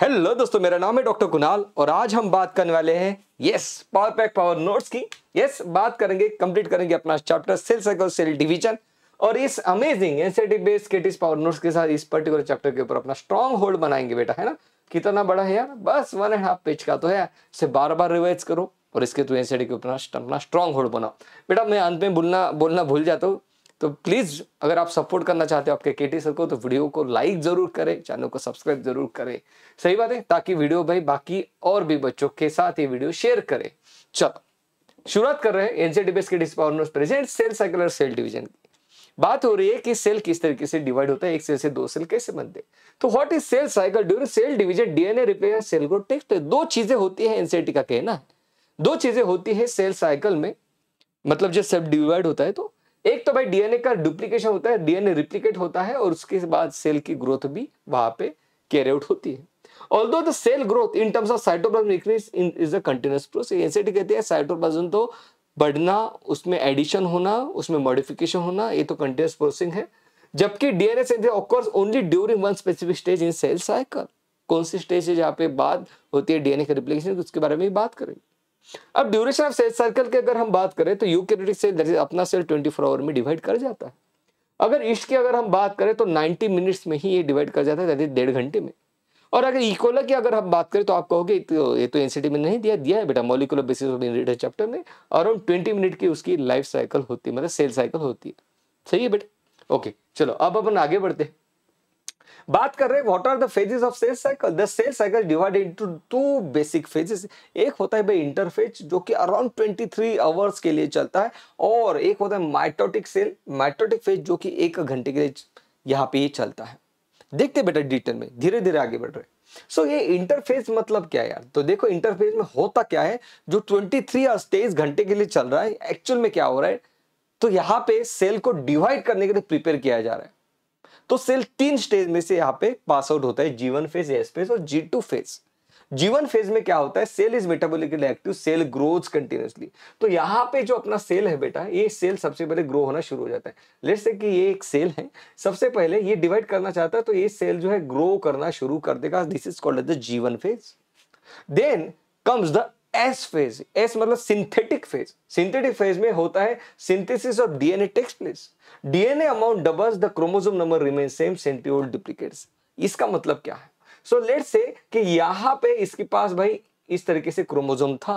Hello दोस्तों मेरा नाम है डॉक्टर कुणाल और आज हम बात करने वाले हैं yes power pack power notes की यस बात करेंगे कंप्लीट करेंगे अपना chapter cell cycle cell division और इस अमेजिंग एनसीटी बेस्ड केटिस पावर नोट्स के साथ इस पर्टिकुलर चैप्टर के ऊपर अपना स्ट्रॉन्ग होल्ड बनाएंगे बेटा है ना कितना बड़ा है यार बस वन एंड हाफ पेज का तो है इसे बार बार रिवाइज करो और इसके तू एनसीटी के ऊपर अपना स्ट्रॉन्ग होल्ड बनाओ बेटा मैं अंत में बोलना बोलना भूल जाता हूँ तो प्लीज़ अगर आप सपोर्ट करना चाहते हो आपके के सर को तो वीडियो को लाइक ज़रूर करें चैनल को सब्सक्राइब ज़रूर करें सही बात है ताकि वीडियो भाई बाकी और भी बच्चों के साथ ये वीडियो शेयर करें चलो शुरुआत कर रहे हैं एनसीडीबीएस सेल की बात हो रही है कि सेल किस तरीके से डिवाइड होता है एक सेल से दो सेल कैसे बनते तो what is cell cycle during cell division DNA repair cell growth test दो चीजें होती है एनसीटी का कहना दो चीजें होती है सेल साइकिल में मतलब जब सेल डिवाइड होता है तो एक तो भाई डीएनए का डुप्लीकेशन होता है डीएनए रिप्लीकेट होता है और उसके बाद सेल की ग्रोथ भी वहां पे कैरी आउट होती है although the cell growth in terms of cytoplasm increase in is a continuous process NCERT कहती है साइटोप्लाज्म तो बढ़ना उसमें एडिशन होना उसमें मॉडिफिकेशन होना ये तो कंटिन्यूस प्रोसेसिंग है जबकि DNA synthesis occurs only during one specific stage in cell cycle कौन सी स्टेज है जहाँ पे बात होती है डीएनए के रिप्लीकेशन उसके बारे में बात करेंगे अब ड्यूरेशन ऑफ सेल सर्कल की अगर हम बात करें तो यूकेरियोटिक सेल अपना सेल 24 आवर में डिवाइड कर जाता है अगर ईस्ट की अगर हम बात करें तो 90 मिनट्स में ही ये डिवाइड कर जाता है दैट इज डेढ़ घंटे में और अगर इकोला की अगर हम बात करें तो आप कहोगे तो ये तो एनसीटी में नहीं दिया दिया है बेटा molecular basis of inheritance chapter में अराउंड ट्वेंटी मिनट की उसकी लाइफ साइकिल होती है मतलब सेल साइकिल होती है सही है बेटा ओके चलो अब अपन आगे बढ़ते हैं बात कर रहे हैं what are the phases of cells cycle the cells cycle divide into two basic phases एक होता है भाई इंटरफेज जो कि अराउंड 23 आवर्स के लिए चलता है और एक होता है माइटोटिक सेल माइटोटिक फेज जो कि एक घंटे के लिए यहाँ पे चलता है देखते बेटा डिटेल में धीरे धीरे आगे बढ़ रहे सो so, ये इंटरफेस मतलब क्या है यार तो देखो इंटरफेस में होता क्या है जो 23 और तेईस घंटे के लिए चल रहा है एक्चुअल में क्या हो रहा है तो यहाँ पे सेल को डिवाइड करने के लिए प्रिपेयर किया जा रहा है तो सेल तीन स्टेज में से यहाँ पे पास आउट होता है जीवन फेज एस फेज और G two phase G one phase में क्या होता है cell is metabolically active cell growth continuously तो यहाँ पे जो अपना सेल है बेटा ये सेल सबसे पहले ग्रो होना शुरू हो जाता है लेट से कि ये एक सेल है सबसे पहले ये डिवाइड करना चाहता है तो ये सेल जो है ग्रो करना शुरू कर देगा this is called the G one phase then comes the S phase S मतलब सिंथेटिक फेज सिंथेटिक फेज में होता है synthesis of DNA takes place DNA amount doubles the chromosome number remain same centriole duplicates इसका मतलब क्या है so let से कि यहां पे इसके पास भाई इस तरीके से क्रोमोसोम था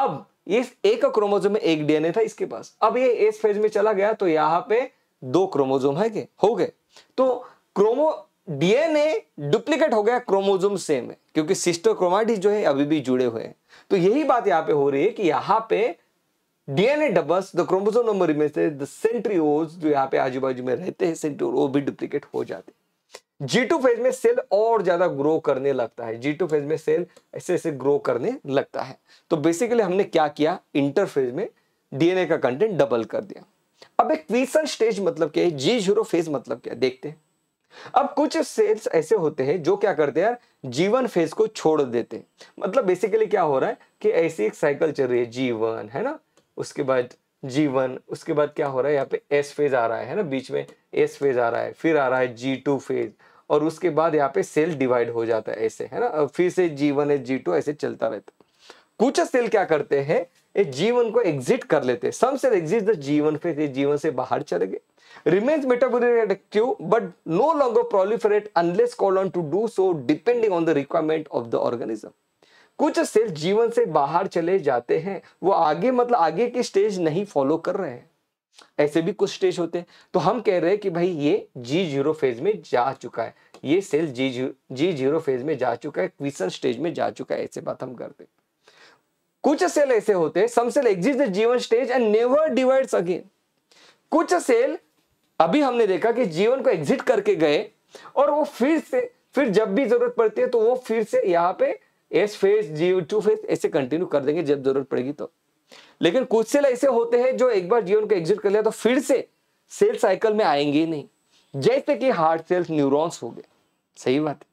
अब इस एक क्रोमोसोम में एक डीएनए था इसके पास अब ये एस फेज में चला गया तो यहां पे दो क्रोमोसोम है के? हो गए तो क्रोमो डीएनए डुप्लीकेट हो गया क्रोमोसोम सेम है क्योंकि सिस्टर क्रोमाटिस जो है अभी भी जुड़े हुए हैं तो यही बात यहां पे हो रही है कि यहां पे DNA doubles the chromosome number में से द सेंट्रियोज जो यहां पे आजू बाजू में रहते हैं सेंट्रियोल वो भी डुप्लीकेट हो जाते जी टू फेज में सेल और ज्यादा ग्रो करने लगता है जी टू फेज में सेल ऐसे ऐसे ग्रो करने लगता है तो बेसिकली हमने क्या किया इंटरफेज में डीएनए का कंटेंट डबल कर दिया अब एक क्वीसन स्टेज मतलब क्या है जी जीरो फेज मतलब क्या देखते हैं अब कुछ सेल्स ऐसे होते हैं जो क्या करते हैं यार जीवन फेज को छोड़ देते हैं मतलब बेसिकली क्या हो रहा है कि ऐसी एक साइकिल चल रही है जीवन है ना उसके बाद जीवन उसके बाद क्या हो रहा है यहाँ पे एस फेज आ रहा है, है ना बीच में एस फेज आ रहा है फिर आ रहा है जी टू फेज और उसके बाद यहाँ पे सेल डिवाइड हो जाता है ऐसे है ना फिर से जीवन है जी टू ऐसे चलता रहता कुछ सेल क्या करते हैं जीवन को एग्जिट कर लेते हैं some cell exit the G one phase G one से बाहर चले गए remains metabolically active but no longer proliferate unless called on to do so depending on the requirement of the organism कुछ सेल जीवन से बाहर चले जाते हैं वो आगे मतलब आगे की स्टेज नहीं फॉलो कर रहे हैं ऐसे भी कुछ स्टेज होते हैं तो हम कह रहे हैं कि भाई ये जी जीरो फेज में जा चुका है ये cell G G zero phase में जा चुका है क्विसन स्टेज में जा चुका है ऐसे बात हम करते कुछ सेल ऐसे होते हैं some cell exist the G one stage and never divides again कुछ सेल अभी हमने देखा कि जीवन को एग्जिट करके गए और वो फिर से फिर जब भी जरूरत पड़ती है तो वो फिर से यहाँ पे S phase G two phase ऐसे कंटिन्यू कर देंगे जब जरूरत पड़ेगी तो लेकिन कुछ से ऐसे होते हैं जो एक बार जीवन को एग्जिट कर लिया तो फिर से सेल साइकिल में आएंगे नहीं जैसे कि हार्ट सेल्स न्यूरॉन्स हो गए सही बात है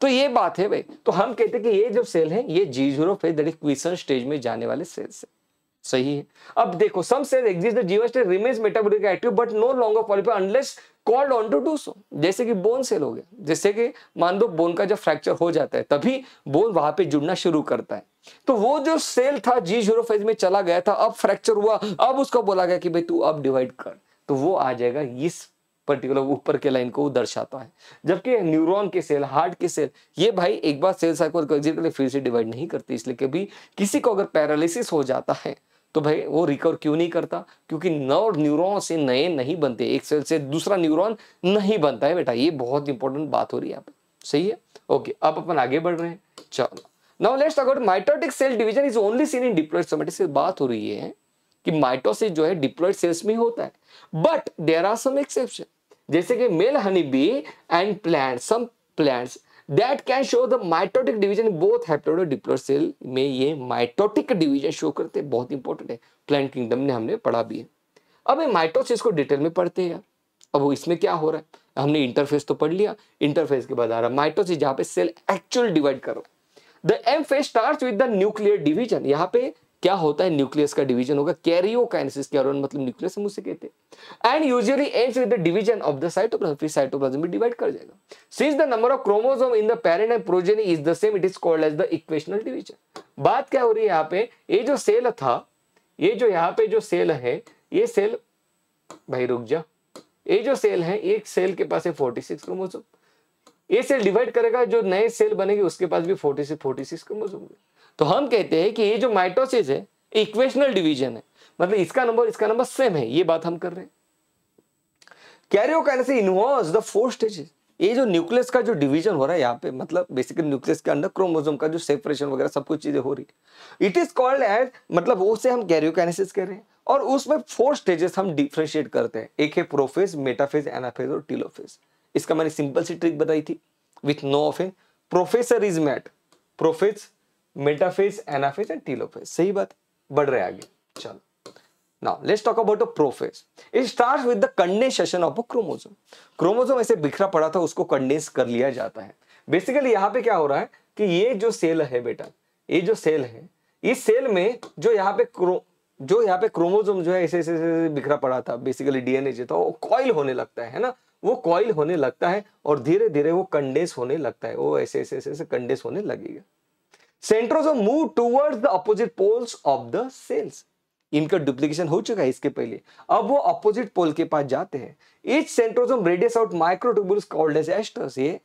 तो ये बात है भाई तो हम कहते हैं कि ये जो सेल है ये G zero phase that is quiescent stage में जाने वाले सेल्स है सही है अब देखो some cells exist the remains active but no longer unless called on to do so जैसे कि बोन सेल हो गया जैसे कि मान लो बोन का जब फ्रैक्चर हो जाता है तभी बोन वहां पे जुड़ना शुरू करता है तो वो जो सेल था जी जीरो फेज में चला गया था अब फ्रैक्चर हुआ अब उसको बोला गया कि भाई तू अब डिवाइड कर तो वो आ जाएगा इस पर्टिकुलर ऊपर के लाइन को दर्शाता है जबकि न्यूरॉन के सेल हार्ट के सेल ये भाई एक बार सेल साइकिल फिर से डिवाइड नहीं करती इसलिए कभी किसी को अगर पैरालिसिस हो जाता है तो भाई वो रिकवर क्यों नहीं करता क्योंकि नौ न्यूरॉन से नए नहीं बनते एक सेल से दूसरा न्यूरॉन नहीं बनता है बेटा ये बहुत इंपॉर्टेंट बात हो रही है यहाँ पे सही है ओके अब अपन आगे बढ़ रहे हैं चलो नाउ लेट्स अगर mitotic cell division is only seen in diploid somatic से बात हो रही है कि माइटोसिस जो है डिप्लॉइड सेल्स में होता है but there are some exception जैसे कि male honey bee and plant some plants that can show the mitotic division both haplodiploid cell में ये माइटोटिक डिवीजन शो करते हैं बहुत इंपॉर्टेंट है प्लांट किंगडम ने हमने पढ़ा भी है अब ये माइटोसिस को डिटेल में पढ़ते हैं अब वो इसमें क्या हो रहा है हमने इंटरफेस तो पढ़ लिया इंटरफेस के बाद आ रहा माइटोसिस जहाँ पे सेल एक्चुअल डिवाइड करो the M phase start with the nuclear division यहाँ पे क्या होता है न्यूक्लियस का डिवीजन होगा कैरियोकाइनेसिस कैरियोन मतलब न्यूक्लियस हम उसे कहते हैं and usually ends with the division of the cytoplasm फिर साइटोप्लाज्म भी डिवाइड कर जाएगा since the number of chromosome in the parent and progeny is the same it is called as the equational division बात क्या हो रही है यहाँ पे ये जो सेल था ये जो यहाँ पे जो सेल है ये सेल भाई रुक जा ये जो सेल है एक सेल के पास है 46 क्रोमोसोम ये सेल डिवाइड करेगा जो नए सेल बनेगी उसके पास भी 46 46 क्रोमोसोम तो हम कहते हैं कि ये जो माइटोसिस है इक्वेशनल डिवीजन है मतलब इसका नंबर इसका नंबर सेम है ये बात हम कर रहे हैं इन्वॉल्व द फोर स्टेजेस ये जो न्यूक्लियस का जो डिवीजन हो रहा है यहाँ पे मतलब बेसिकली न्यूक्लियस के अंदर क्रोमोजोम का जो सेपरेशन वगैरह सब कुछ चीजें हो रही है इट इज कॉल्ड एज मतलब उसे हम कैरियोकाइनेसिस कह रहे हैं और उसमें फोर स्टेजेस हम डिफ्रेंशिएट करते हैं एक है प्रोफेज मेटाफेज एनाफेज और टीलोफेज इसका मैंने सिंपल सी ट्रिक बताई थी with no of a professor is mat prophase metaphase anaphase and telophase सही बात बढ़ रहे आगे चलो Now let's talk about a prophase. It starts with the condensation of a chromosome. Chromosome ऐसे बिखरा पड़ा था उसको कंडेंस कर लिया जाता है बेसिकली यहाँ पे क्या हो रहा है कि ये जो सेल है बेटा ये जो सेल है इस सेल में जो यहाँ पे क्रो जो यहाँ पे क्रोमोसोम जो है ऐसे ऐसे ऐसे बिखरा पड़ा था बेसिकली डीएनए जो था वो कॉइल होने लगता है ना वो कॉइल होने लगता है और धीरे धीरे वो कंडेंस होने लगता है वो ऐसे ऐसे ऐसे कंडेंस होने लगेगा centrosome move towards the opposite poles of the cells इनका डुप्लीकेशन हो चुका है इसके पहले अब वो अपोजिट पोल के पास जाते हैं each centrosome radius out microtubules called as asters ये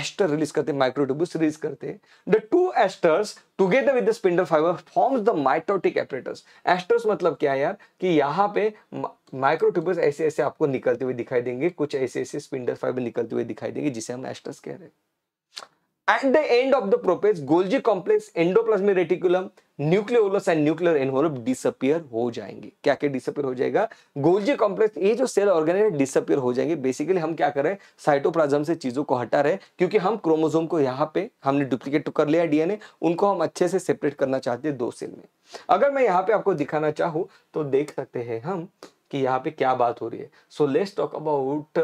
एस्टर रिलीज करते हैं माइक्रोट्यूबुल्स रिलीज करते हैं the two asters together with the spindle fibre forms the mitotic apparatus asters मतलब क्या है यार कि यहां पे माइक्रोट्यूबुल्स ऐसे ऐसे आपको निकलते हुए दिखाई देंगे कुछ ऐसे ऐसे स्पिंडल फाइबर निकलते हुए दिखाई देंगे जिसे हम एस्टर्स कह रहे हैं at the end of the prophase Golgi complex endoplasmic reticulum nucleolus and nuclear envelope disappear हो जाएंगे क्या क्या डिसअपियर हो जाएगा गोल्जी कॉम्प्लेक्स ये जो सेल ऑर्गेनाइज डिसअपियर हो जाएंगे बेसिकली हम क्या कर रहे हैं साइटोप्लाज्म से चीजों को हटा रहे हैं क्योंकि हम क्रोमोजोम को यहाँ पे हमने डुप्लीकेट तो कर लिया डीएनए उनको हम अच्छे से सेपरेट करना चाहते हैं दो सेल में अगर मैं यहाँ पे आपको दिखाना चाहूँ तो देख सकते हैं हम कि यहाँ पे क्या बात हो रही है so let's talk about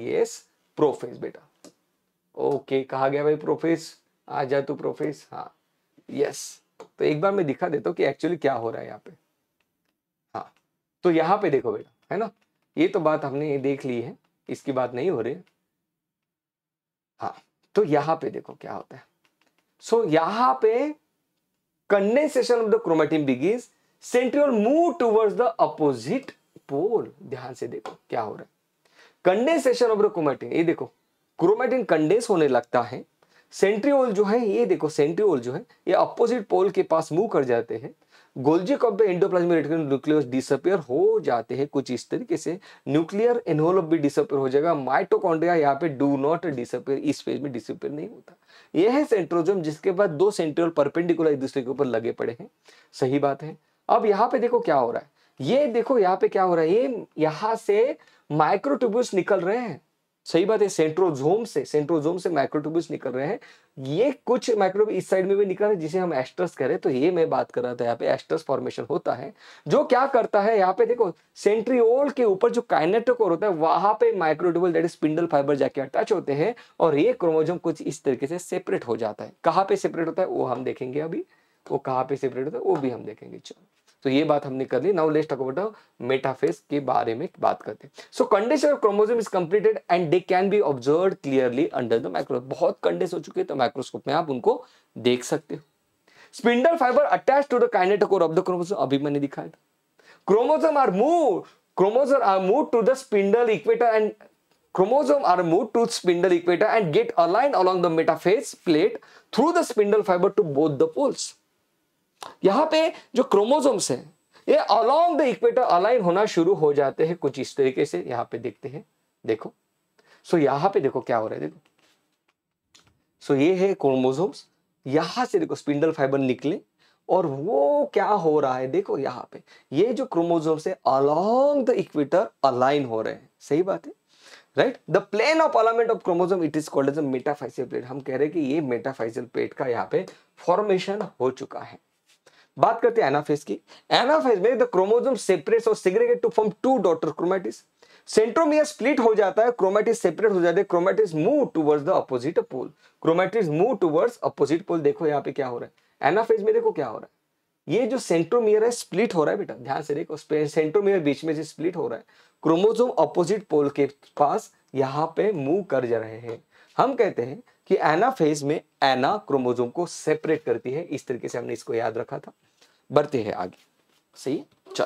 yes prophase बेटा ओके कहा गया भाई प्रोफेस आ जा तू प्रोफेस हाँ यस तो एक बार मैं दिखा देता हूँ कि एक्चुअली क्या हो रहा है यहाँ पे हाँ तो यहाँ पे देखो बेटा है ना ये तो बात हमने देख ली है इसकी बात नहीं हो रही हाँ तो यहाँ पे देखो क्या होता है सो so, यहाँ पे condensation of the chromatin begins centriole move towards the opposite pole ध्यान से देखो क्या हो रहा है कंडेंसेशन ऑफ द क्रोमेटिन ये देखो क्रोमेटिन कंडेंस होने लगता है सेंट्रियोल जो है ये देखो सेंट्रियोल जो है ये अपोजिट पोल के पास मूव कर जाते हैं गोल्जी कॉपे इंडोप्लाज्मिक रेटिकुलम न्यूक्लियस डिसअपियर हो जाते हैं कुछ इस तरीके से न्यूक्लियर एनहोलप भी डिसअपियर हो जाएगा माइटोकॉन्ड्रिया यहाँ पे डू नॉट डिसअपियर इस फेज में डिसअपियर नहीं होता यह है सेंट्रोजोम जिसके बाद दो सेंट्रियोल परपेंडिकुलर एक दूसरे के ऊपर लगे पड़े हैं सही बात है अब यहाँ पे देखो क्या हो रहा है ये देखो यहाँ पे क्या हो रहा है ये यहाँ से माइक्रोट्यूब्यूल्स निकल रहे हैं सही बात है सेंट्रोजोम से सेंट्रोजोम से माइक्रोट्यूब्यूल्स निकल रहे हैं ये कुछ माइक्रोट्यूब इस साइड में भी निकल रहे हैं जिसे हम एस्टर्स कह रहे हैं तो ये मैं बात कर रहा था यहाँ पे एस्टर्स फॉर्मेशन होता है जो क्या करता है यहाँ पे देखो सेंट्रियोल के ऊपर जो काइनेटोकोर होता है वहां पे माइक्रोट्यूबल दैट स्पिंडल फाइबर जाके अटैच होते हैं और ये क्रोमोजोम कुछ इस तरीके से सेपरेट हो जाता है कहाँ पे सेपरेट होता है वो हम देखेंगे अभी वो कहाँ पे सेपरेट होता है वो भी हम देखेंगे चलो तो ये बात हमने कर ली now let's talk about metaphase के बारे में बात करते हैं so condense of chromosome is completed and they can be observe clearly under the microscope बहुत कंडेंस हो चुके हैं तो माइक्रोस्कोप में आप उनको देख सकते हो spindle fibre attach to the kinetochore of the chromosome अभी मैंने दिखाया था chromosome are move chromosome are move to the spindle equator and chromosome are move to spindle equator and get align along the metaphase plate through the spindle fibre to both the poles यहाँ पे जो chromosomes हैं ये along the equator align होना शुरू हो जाते हैं कुछ इस तरीके से यहाँ पे देखते हैं देखो सो so, यहाँ पे देखो क्या हो रहा है देखो सो so, ये है क्रोमोजोम्स यहां से देखो स्पिंडल फाइबर निकले और वो क्या हो रहा है देखो यहाँ पे ये जो क्रोमोजोम्स है अलोंग द इक्वेटर अलाइन हो रहे हैं सही बात है right the plane of alignment of chromosome it is called as metaphase plate हम कह रहे हैं कि ये मेटाफाइसियल प्लेट का यहाँ पे फॉर्मेशन हो चुका है बात करते हैं एनाफेज की एनाफेज में द क्रोमोजोम सेपरेट्स और segregate to form two daughter chromatids centromere split हो जाता है क्रोमेटिस सेपरेट हो जाते हैं chromatids move towards the opposite pole chromatids move towards opposite pole देखो यहाँ पे क्या हो रहा है एनाफेज में देखो क्या हो रहा है ये जो सेंट्रोमियर है स्प्लिट हो रहा है बेटा ध्यान से देखो सेंट्रोमियर बीच में से स्प्लिट हो रहा है क्रोमोजोम अपोजिट पोल के पास यहाँ पे मूव कर जा रहे हैं हम कहते हैं कि एना फेज में एना क्रोमोजोम को सेपरेट करती है इस तरीके से हमने इसको याद रखा था बढ़ते हैं आगे सही चल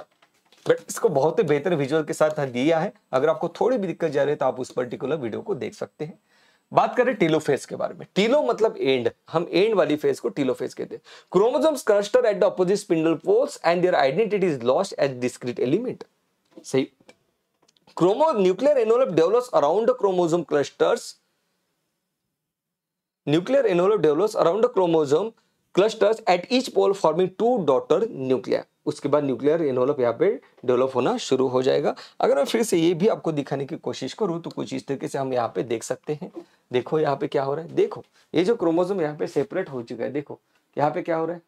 बट इसको बहुत ही बेहतर विजुअल के साथ दिया है अगर आपको थोड़ी भी दिक्कत जा रही है तो आप उस पर्टिकुलर वीडियो को देख सकते हैं बात करें टीलो फेज के बारे में टीलो मतलब एंड हम एंड वाली फेज को टीलो फेज कहते हैं chromosomes cluster at the opposite spindle poles and their identity is lost as discrete element सही chromo nuclear envelope develops around the chromosome clusters nuclear envelope develops around the chromosome clusters at each pole forming two daughter nuclear उसके बाद nuclear involve यहाँ पे develop होना शुरू हो जाएगा अगर मैं फिर से ये भी आपको दिखाने की कोशिश करूँ तो कुछ इस तरीके से हम यहाँ पे देख सकते हैं देखो यहाँ पे क्या हो रहा है देखो ये जो क्रोमोजोम यहाँ पे सेपरेट हो चुका है देखो यहाँ पे क्या हो रहा है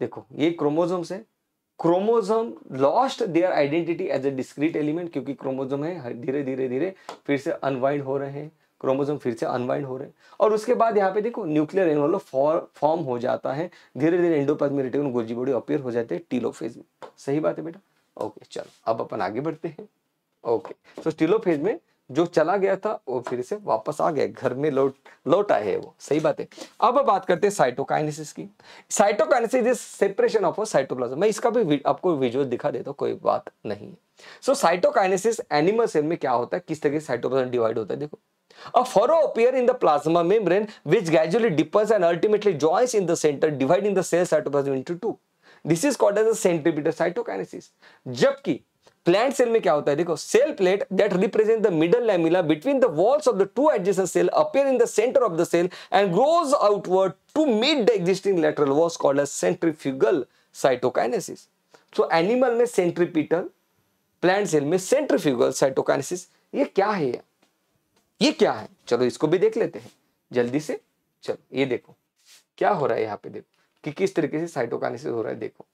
देखो ये क्रोमोजोम से chromosome lost their identity as a discrete element क्योंकि क्रोमोजोम है धीरे धीरे धीरे फिर से अनवाइंड हो रहे हैं क्रोमोजोम फिर से अनवाइंड हो रहे हैं और उसके बाद यहाँ पे देखो न्यूक्लियर एनवलो फॉर्म हो जाता है धीरे धीरे endoplasmic reticulum Golgi body appear हो जाते हैं टीलोफेज में सही बात है बेटा ओके चलो अब अपन आगे बढ़ते हैं ओके सो टीलोफेज में जो चला गया था वो फिर से वापस आ गया घर में लौट लौट आए है वो सही बात है अब बात करते हैं साइटोकाइनेसिस की cytokinesis is separation of cytoplasm मैं इसका भी आपको विजुअल दिखा देता हूँ कोई बात नहीं सो साइटोकाइनेसिस एनिमल सेल में क्या होता है किस तरह से साइटोप्लाज्म डिवाइड होता है देखो A furrow appears in the plasma membrane which gradually deepens and ultimately joins in the center dividing the cell cytoplasm into two. This is called as centripetal cytokinesis जबकि प्लांट सेल में क्या होता है देखो cell plate that represent the middle lamella between the walls of the two adjacent cell appear in the centre of the cell and grows outward to meet the existing lateral walls called as centrifugal cytokinesis so animal में centripetal plant cell में centrifugal cytokinesis ये क्या है ये क्या है चलो इसको भी देख लेते हैं जल्दी से चलो ये देखो क्या हो रहा है यहाँ पे देखो कि किस तरीके से साइटोकाइनेसिस हो रहा है देखो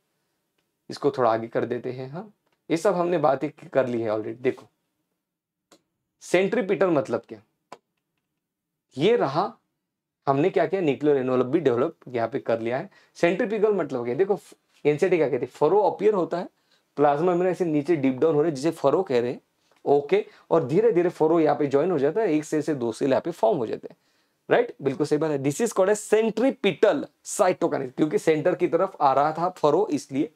इसको थोड़ा आगे कर देते हैं हाँ ये सब हमने बात कर ली है ऑलरेडी देखो सेंट्रीपिटल मतलब क्या ये रहा हमने क्या किया न्यूक्लियर एनवलप भी डेवलप यहाँ पे कर लिया है सेंट्रीपिकल मतलब क्या देखो एनसीटी e क्या कहते हैं फरो अपियर होता है प्लाज्मा में ऐसे नीचे डीप डाउन हो रहे जिसे फरो कह रहे हैं ओके और धीरे धीरे फोरो यहाँ पे ज्वाइन हो जाता है एक सेल से दो सेल यहाँ पे फॉर्म हो जाते हैं राइट right? बिल्कुल सही बात है this is called centripetal cytokinesis क्योंकि सेंटर की तरफ आ रहा था फरो इसलिए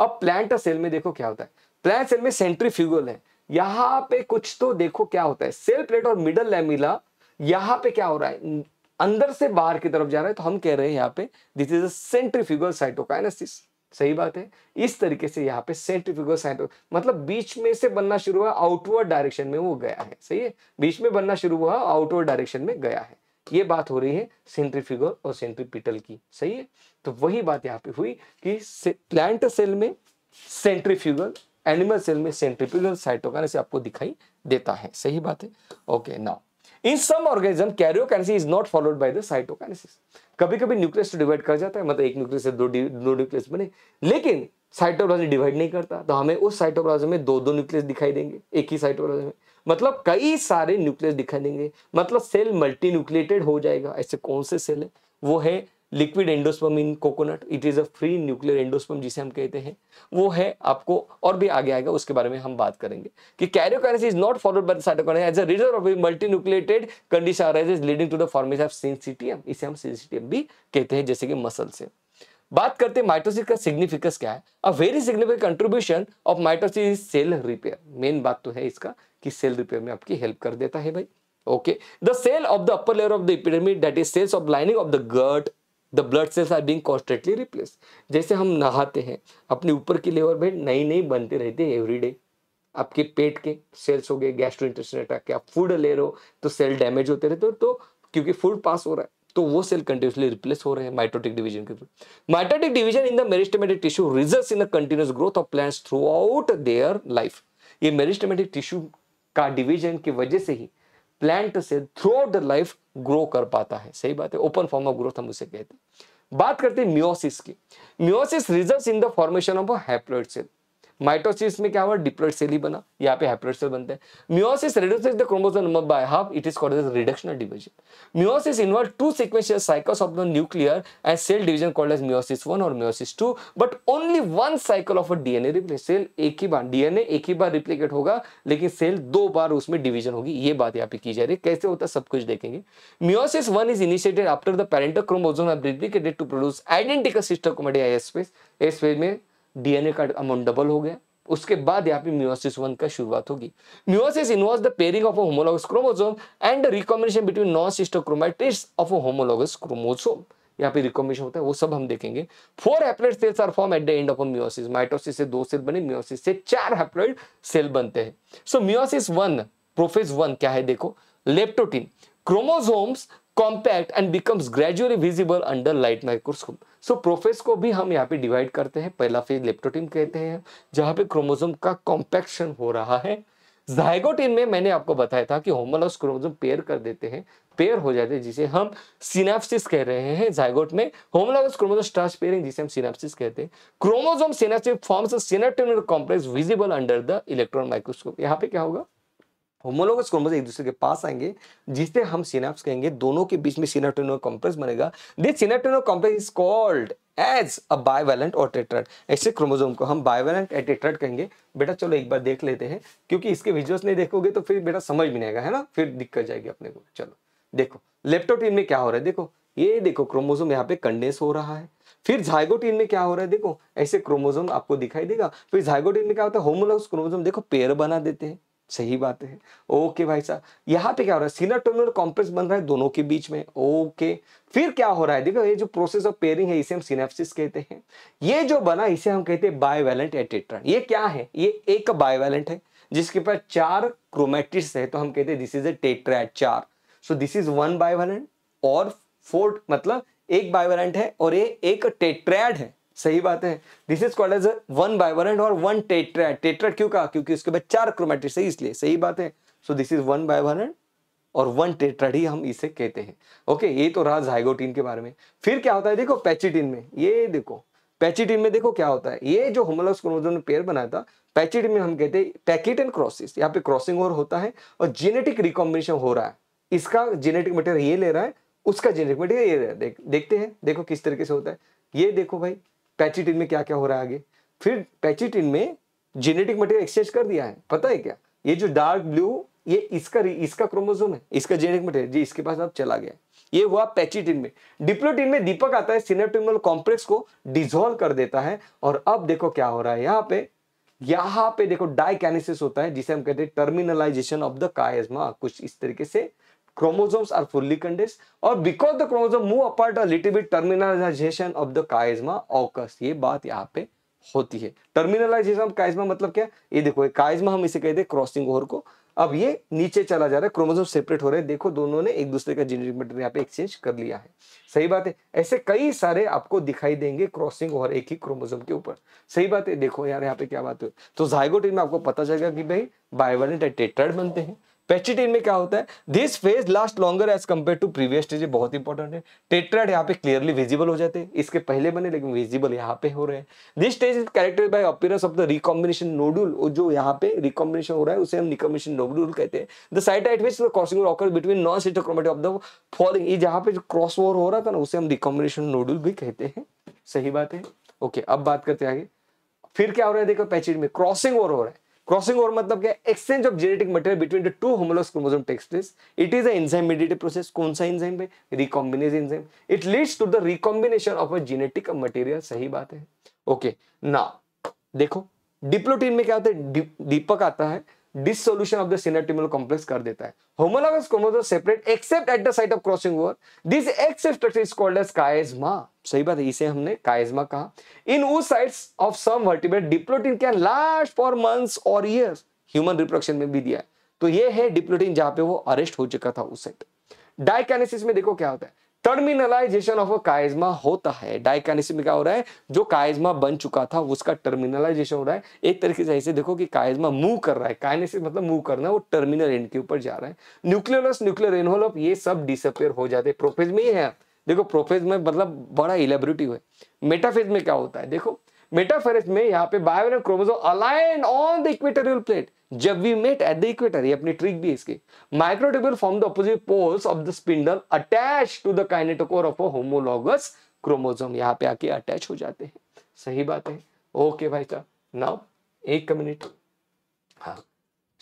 अब प्लांट सेल में देखो क्या होता है प्लांट सेल में सेंट्रीफ्यूगल है यहाँ पे कुछ तो देखो क्या होता है सेल प्लेट और मिडल लैमिला यहाँ पे क्या हो रहा है अंदर से बाहर की तरफ जा रहा है तो हम कह रहे हैं यहाँ पे this is a centrifugal cytokinesis सही बात है इस तरीके से यहाँ पे सेंट्रीफ्यूगल साइंट मतलब बीच में से बनना शुरू हुआ आउटवर्ड डायरेक्शन में वो गया है सही है बीच में बनना शुरू हुआ आउटवर्ड डायरेक्शन में गया है ये बात हो रही है सेंट्रीफ्यूगल और सेंट्रीपिटल की सही है तो वही बात यहाँ पे हुई कि से, प्लांट सेल में सेंट्रीफ्यूगल एनिमल सेल में सेंट्रीफ्यूगल साइटोकाइन से आपको दिखाई देता है सही बात है okay now in some organism karyokinesis is not followed by the cytokinesis कभी कभी न्यूक्लियस तो डिवाइड कर जाता है मतलब एक न्यूक्लियस से दो दो न्यूक्लियस बने लेकिन साइटोप्लाज्म डिवाइड नहीं करता तो हमें उस साइटोप्लाज्म में दो दो न्यूक्लियस दिखाई देंगे एक ही साइटोप्लाज्म में मतलब कई सारे न्यूक्लियस दिखाई देंगे मतलब सेल मल्टी न्यूक्लिएटेड हो जाएगा ऐसे कौन से सेल है वो है liquid endosperm in coconut it is a free nuclear endosperm जिसे हम कहते हैं वो है आपको और भी आगे आएगा उसके बारे में हम बात करेंगे कि karyokinesis is not followed by cytokinesis as a result of multi nucleated condition leading to the formation of syncytium इसे हम सिंसिटियम भी कहते हैं जैसे कि मसल से बात करते हैं माइटोसिस का सिग्निफिकेंस क्या है a very significant contribution of mitosis is cell repair main बात तो है इसका कि सेल रिपेयर में आपकी हेल्प कर देता है भाई okay the cell of the upper layer of the pyramid that is cells of lining of the gut the blood cells are being constantly replace जैसे हम नहाते हैं अपने ऊपर की लेवर में नई नई बनते रहते हैं एवरी डे आपके पेट के सेल्स हो गए गैस्ट्रो इंटेस्टिनल अटैक आप फूड ले रहे हो तो सेल डैमेज होते रहते हो तो क्योंकि फूड पास हो रहा है तो वो सेल कंटिन्यूसली रिप्लेस हो रहे हैं माइटोटिक डिवीजन के through mitotic division in the meristematic tissue result in the continuous growth of plants throughout their life ये मेरिस्टमेटिक टिश्यू का डिवीजन की वजह से ही प्लांट से थ्रू द लाइफ ग्रो कर पाता है सही बात है ओपन फॉर्म ऑफ ग्रोथ हम उसे कहते हैं बात करते हैं म्योसिस की meiosis result in the formation of a haploid cell mitosis में क्या हुआ डिप्लोइड सेल ही बना यहाँ पे हाइप्लोइड सेल बनते हैं meiosis reduces the chromosome number by half it is called as reduction of division meiosis involve two sequential cycles of the nuclear and cell division called as meiosis 1 और meiosis 2 but only one cycle of a DNA replace cell एक ही बार DNA एक ही बार replicate होगा लेकिन cell दो बार उसमें division होगी ये बात यहाँ पे की जा रही है कैसे होता है सब कुछ देखेंगे meiosis 1 is initiated after the parental chromosome are replicated to produce identical sister chromatid S phase S phase में डीएनए का अमाउंट डबल हो गया उसके बाद यहाँ पे म्यूसिस वन का शुरुआत होगी meiosis involve the pairing of a homologous chromosome and recombination between non sister chromatids of a homologous chromosome यहाँ पे रिकॉम्बिनेशन होता है वो सब हम देखेंगे four haploid cells are form at the end of a meiosis mitosis से दो सेल बने म्यूसिस से चार हैप्लॉइड सेल बनते हैं so meiosis one prophase one क्या है देखो leptotene chromosomes compact and becomes gradually visible under light microscope so prophase को भी हम यहाँ पे डिवाइड करते हैं पहला फेज लेप्टोटिम कहते हैं जहां पे क्रोमोजोम का कॉम्पैक्शन हो रहा है जायगोटिन में मैंने आपको बताया था कि होमोलॉस क्रोमोजोम पेयर कर देते हैं पेयर हो जाते हैं जिसे हम सिनेप्सिस कह रहे हैं जायगोट में होमोलॉस क्रोमोजोम स्टार्च पेयरिंग जिसे हम सिनेप्सिस कहते हैं chromosome synapsis forms a synaptonemal complex visible under the electron microscope यहाँ पे क्या होगा होमोलोगस क्रोमोज एक दूसरे के पास आएंगे जिससे हम सीनाप्स कहेंगे दोनों के बीच में सीनाटोनो कॉम्प्लेक्स बनेगा this synaptonemal complex is called as a bivalent और टेट्रेड ऐसे क्रोमोजोम को हम बायवेलेंट एंड टेट्रेड कहेंगे बेटा चलो एक बार देख लेते हैं क्योंकि इसके विजुअल्स नहीं देखोगे तो फिर बेटा समझ भी नहीं आएगा है ना फिर दिक्कत जाएगी अपने को चलो देखो लेप्टोटीन में क्या हो रहा है देखो ये देखो क्रोमोजोम यहाँ पे कंडेंस हो रहा है फिर जाइगोटीन में क्या हो रहा है देखो ऐसे क्रोमोजोम आपको दिखाई देगा फिर जाइगोटीन में क्या होता है होमोलॉग्स क्रोमोजोम देखो पेयर बना देते हैं सही बात है ओके भाई साहब यहाँ पे क्या हो रहा है सीनर टोनर कॉम्प्लेक्स बन रहा है दोनों के बीच में ओके फिर क्या हो रहा है देखो ये जो प्रोसेस ऑफ पेयरिंग है इसे हम सिनेप्सिस कहते हैं ये जो बना इसे हम कहते हैं बायोवेलेंट एटेट्रन ये क्या है ये एक बायोवेलेंट है जिसके पास चार क्रोमेटिस है तो हम कहते हैं दिस इज ए टेट्रा चार so this is one bivalent और फोर्थ मतलब एक बायोवेलेंट है और ये एक टेट्रैड है सही बात है this is called as one bivalent और वन टेट्रा टेट्रा क्यों कहा क्योंकि उसके बाद चार क्रोमेटिड्स सही इसलिए सही बात है so this is one bivalent और वन टेट्राड ही हम इसे कहते हैं ओके ये तो रहा जाइगोटीन के बारे में फिर क्या होता है देखो पैचिटिन में ये देखो पैचिटिन में देखो क्या होता है ये जो होमोलॉग्स क्रोमोसोम ने पेयर बनाया था पैचिटिन में हम कहते हैं पैकेट एंड क्रॉसिस यहाँ पे क्रॉसिंग ओवर होता है और जेनेटिक रिकॉम्बिनेशन हो रहा है इसका जेनेटिक मटेरियल ये ले रहा है उसका जेनेटिक मटेरियल ये ले रहा है देख, देखते हैं देखो किस तरीके से होता है ये देखो भाई पैचिटिन में क्या क्या हो रहा है आगे फिर पैचिटिन में जेनेटिक मटेरियल एक्सचेंज कर दिया है पता है क्या ये जो डार्क ब्लू ये इसका इसका क्रोमोजोम है इसका जेनेटिक मटेरियल जी इसके पास अब चला गया ये हुआ पैचिटिन में डिप्लोटिन में दीपक आता है सिनेप्टिमल कॉम्प्लेक्स को डिजोल्व कर देता है और अब देखो क्या हो रहा है यहाँ पे यहाँ पे देखो डायकैनिस होता है जिसे हम कहते हैं टर्मिनलाइजेशन ऑफ द कायजमा कुछ इस तरीके से chromosomes are fully condensed or because the chromosome move apart a little bit terminalization of the chiasma occurs ये बात यहाँ पे होती है टर्मिनलाइजेशन काइज्मा मतलब क्या ये देखो ये काइज्मा हम इसे कहते हैं क्रॉसिंग ओवर को अब ये नीचे चला जा रहा है क्रोमोजोम सेपरेट हो रहे हैं देखो दोनों ने एक दूसरे का जेनेटिक मटेरियल यहाँ पे एक्सचेंज कर लिया है सही बात है ऐसे कई सारे आपको दिखाई देंगे क्रॉसिंग और एक ही क्रोमोजोम के ऊपर सही बात है देखो यार यहाँ पे क्या बात हुई तो जायगोटिन में आपको पता चलेगा कि भाई बाइवालेंट एंड टेट्राड बनते हैं पेस्टिटीन में क्या होता है this phase last longer as compare to previous stage बहुत इंपॉर्टेंट है टेट्राइड यहाँ पे क्लियरली विजिबल हो जाते हैं इसके पहले बने लेकिन विजिबल यहाँ पे हो रहे हैं this stage is character by appearance of the recombination nodule जो यहाँ पे रिकॉम्बिनेशन हो रहा है उसे हम रिकॉम्बिनेशन नोडुल कहते हैं the site at which crossing occur between non sister chromatid of the following जहाँ पे क्रॉस ओवर हो रहा था ना उसे हम रिकॉम्बिनेशन नोडुल भी कहते हैं सही बात है ओके okay, अब बात करते हैं आगे फिर क्या हो रहा है देखो पैचिट में क्रॉसिंग ओवर हो रहा है क्रॉसिंग ओवर मतलब क्या exchange of genetic material between the two homologous chromosome takes place it is a enzyme mediated process कौन सा एंजाइम है recombinase enzyme it leads to the recombination of a genetic material सही बात है okay okay, ना देखो diplotene में क्या होता है दीपक आता है dissolution of the synaptonemal complex कर देता है homologous chromosome separate except at the site of crossing over this X structure is called as chiasma सही बात है इसे हमने कायज्मा कहा in oocytes of some vertebrate diplotene can last for months और ईयर्स ह्यूमन रिप्रोडक्शन में भी दिया है तो ये है डिप्लोटिन जहां पे वो अरेस्ट हो चुका था उस साइट डायकैनेसिस में देखो क्या होता है टर्मिनलाइजेशन ऑफ अ काइजमा होता है डाइकानेसी में क्या हो रहा है जो कायजमा बन चुका था उसका टर्मिनलाइजेशन हो रहा है एक तरीके से ऐसे देखो कि कायजमा मूव कर रहा है काइनेसिस मतलब मूव करना वो टर्मिनल एंड के ऊपर जा रहा है न्यूक्लियोलस न्यूक्लियर एनवलप ये सब डिसअपेयर हो जाते हैं प्रोफेज में ही है देखो प्रोफेज में मतलब बड़ा इलेबोरेटिव है मेटाफेज में क्या होता है देखो मेटाफेरस में यहाँ पे बायोन chromosome align on the equatorial plate जब we met at the equator ये अपनी ट्रिक भी इसकी microtubule form the opposite poles of the spindle attach to the kinetochore of a homologous chromosome यहाँ पे आके अटैच हो जाते हैं सही बात है ओके भाई साहब नाउ एक मिनट हाँ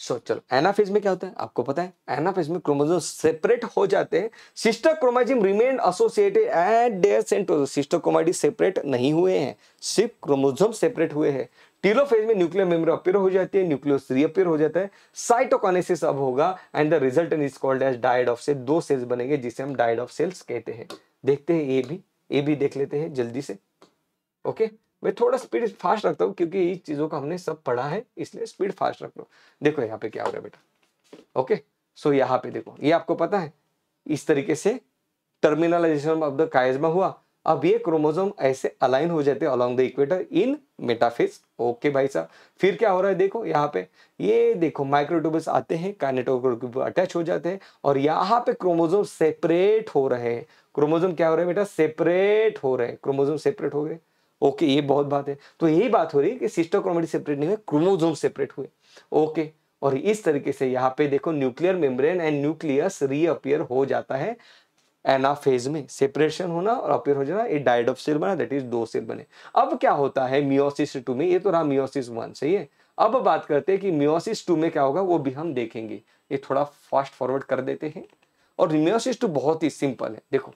सो चलो एनाफेज में क्या होता है आपको पता है एनाफेज में क्रोमोजोम सेपरेट हो जाते हैं सिस्टर क्रोमाजिम remain associated at their centre sister chromatid separate नहीं हुए हैं सिर्फ क्रोमोजोम सेपरेट हुए हैं टीलोफेज में न्यूक्लियर मेम्ब्रेन अपीयर हो जाती है न्यूक्लियस रीअपियर हो जाता है साइटोकानेसिस अब होगा and the result is called as dyad of cell दो सेल्स बनेंगे जिसे हम डाइड ऑफ सेल्स कहते हैं देखते हैं ये भी ये भी देख लेते हैं जल्दी से ओके okay? मैं थोड़ा स्पीड फास्ट रखता हूँ क्योंकि इस चीज़ों का हमने सब पढ़ा है इसलिए स्पीड फास्ट रख लो देखो यहाँ पे क्या हो रहा है बेटा ओके सो यहाँ पे देखो ये आपको पता है इस तरीके से टर्मिनलाइजेशन ऑफ द कायजमा हुआ अब ये क्रोमोजोम ऐसे अलाइन हो जाते हैं along the equator in metaphase okay भाई साहब फिर क्या हो रहा है देखो यहाँ पे ये देखो माइक्रोट्यूबल्स आते हैं काइनेटोट्यूब अटैच हो जाते हैं और यहाँ पे क्रोमोजोम सेपरेट हो रहे हैं क्रोमोजोम क्या हो रहे हैं बेटा सेपरेट हो रहे हैं क्रोमोजोम सेपरेट हो गए ओके ये बहुत बात है तो यही बात हो रही है कि सिस्टोक्रोमेटिक सेपरेट नहीं हुए क्रोमोजोम सेपरेट हुए ओके और इस तरीके से यहाँ पे देखो nuclear membrane and nucleus reappear हो जाता है एनाफेज में सेपरेशन होना और अपियर हो जाना ये डाइड ऑफ सेल बना दैट इज दो सेल बने अब क्या होता है मियोसिस टू में ये तो रहा मियोसिस वन सही है अब बात करते हैं कि मियोसिस टू में क्या होगा वो भी हम देखेंगे ये थोड़ा फास्ट फॉरवर्ड कर देते हैं और मियोसिस टू बहुत ही सिंपल है देखो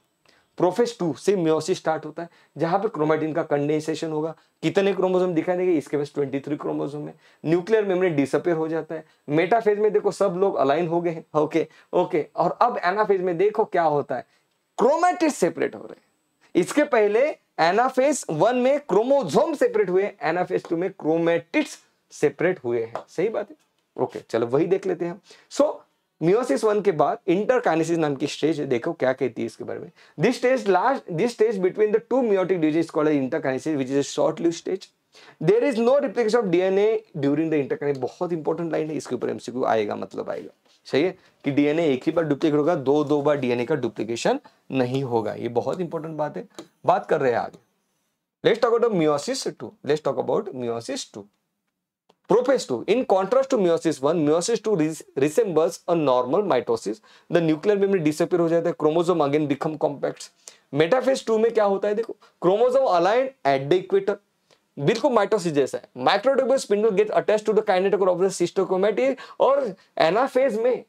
प्रोफेस टू से म्योसिस स्टार्ट होता है जहां पर क्रोमेटिन का कंडेंसेशन होगा कितने क्रोमोजोम दिखाई देंगे इसके पास 23 क्रोमोजोम है न्यूक्लियर मेमोरी डिसअपेयर हो जाता है मेटाफेज में देखो सब लोग अलाइन हो गए हैं ओके ओके और अब एनाफेज में देखो क्या होता है क्रोमेटिस सेपरेट हो रहे हैं इसके पहले एनाफेज वन में क्रोमोजोम सेपरेट हुए एनाफेज टू में क्रोमेटिट्स सेपरेट हुए हैं सही बात है ओके okay, चलो वही देख लेते हैं सो so, मियोसिस वन के बाद इंटरकाइनेसिस नाम की स्टेज देखो क्या कहती है इसके बारे में this stage last this stage between the two meiotic disease called interkinesis which is short live stage there is no replication of DNA during the interkinesis बहुत इंपॉर्टेंट लाइन है इसके ऊपर एमसीक्यू आएगा मतलब आएगा सही है कि डीएनए एक ही बार डुप्लीकेट होगा दो दो बार डीएनए का डुप्लीकेशन नहीं होगा ये बहुत इंपॉर्टेंट बात है बात कर रहे हैं आगे let's talk about meiosis two let's talk about meiosis two Prophase 2. In contrast to meiosis 1, meiosis 2 resembles a normal mitosis. The nuclear membrane disappear हो जाता है chromosome again become compact metaphase two में क्या होता है देखो chromosome align at the equator बिल्कुल mitosis जैसा है microtubule spindle get attach to the kinetochore of the सिस्टोकोमेटिक और एनाफेज में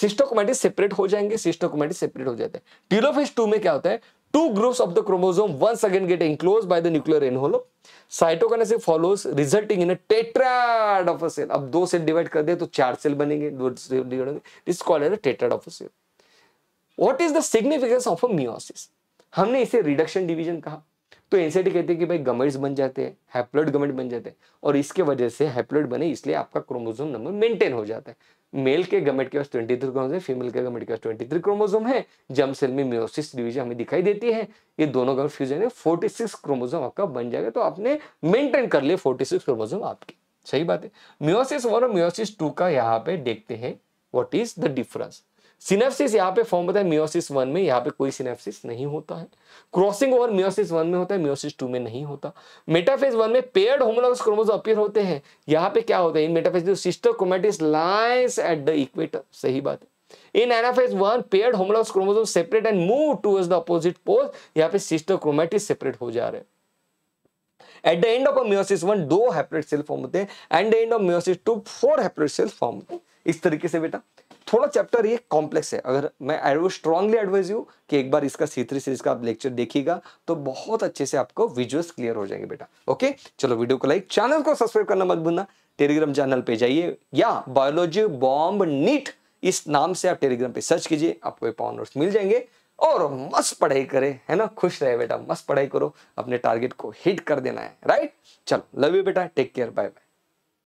सिस्टोकोमेटिक सेपरेट हो जाएंगे सिस्टोकोमेटिक सेपरेट हो जाते हैं प्यूरोफेज टू में क्या होता है Two groups of the chromosome once again get enclosed by the nuclear envelope. Cytokinesis follows resulting in tetrad of a cell अब दो सेल डिवाइड कर दे तो चार सेल बनेंगे दो cell divide it's called as tetrad of a cell what is the significance of a meiosis हमने इसे reduction division कहा तो एनसीटी कहते हैं कि भाई गमेट्स बन जाते हैं हैप्लोइड गमेट बन जाते हैं और इसके वजह से हैप्लोइड बने इसलिए आपका क्रोमोजोम नंबर मेंटेन हो जाता है मेल के गमेट के पास ट्वेंटी थ्री क्रोमोजोम फीमेल के गमेट के पास ट्वेंटी थ्री क्रोमोजोम है जम सेल में म्योसिस डिवीजन हमें दिखाई देती है ये दोनों गमेट फ्यूजन है फोर्टी सिक्स क्रोमोजोम आपका बन जाएगा तो आपने मेंटेन कर लिया फोर्टी सिक्स क्रोमोजोम आपके सही बात है म्योसिस वन और म्योसिस टू का यहाँ पे देखते हैं what is the difference synapsis यहाँ पे फॉर्म बताए मियोसिस वन में यहाँ पे कोई सिनेफसिस नहीं होता है क्रॉसिंग ओवर मियोसिस वन में होता है मियोसिस टू में नहीं होता मेटाफेज वन में पेयर्ड होमोलॉगस क्रोमोज अपियर होते हैं यहाँ पे क्या होता है in metaphase sister chromatids lines at the equator सही बात है in anaphase one paired homologous chromosome separate and move towards the opposite poles यहाँ पे सिस्टर क्रोमेटिस सेपरेट हो जा रहे हैं at the end of meiosis one दो हैप्रेड सेल फॉर्म होते हैं and the end of meiosis two four हैप्रेड cell form होते हैं इस तरीके से बेटा थोड़ा चैप्टर ये कॉम्प्लेक्स है अगर मैं स्ट्रांगली एडवाइज यू कि एक बार इसका सी थ्री सीरीज का आप लेक्चर देखिएगा तो बहुत अच्छे से आपको विजुअल्स क्लियर हो जाएंगे बेटा ओके चलो वीडियो को लाइक चैनल को सब्सक्राइब करना मत भूलना टेलीग्राम चैनल पे जाइए या बायोलॉजी बॉम्ब नीट इस नाम से आप टेलीग्राम पे सर्च कीजिए आपको ये पावर नोट्स मिल जाएंगे और मस्त पढ़ाई करें है ना खुश रहे बेटा मस्त पढ़ाई करो अपने टारगेट को हिट कर देना है राइट चलो लव यू बेटा टेक केयर बाय बाय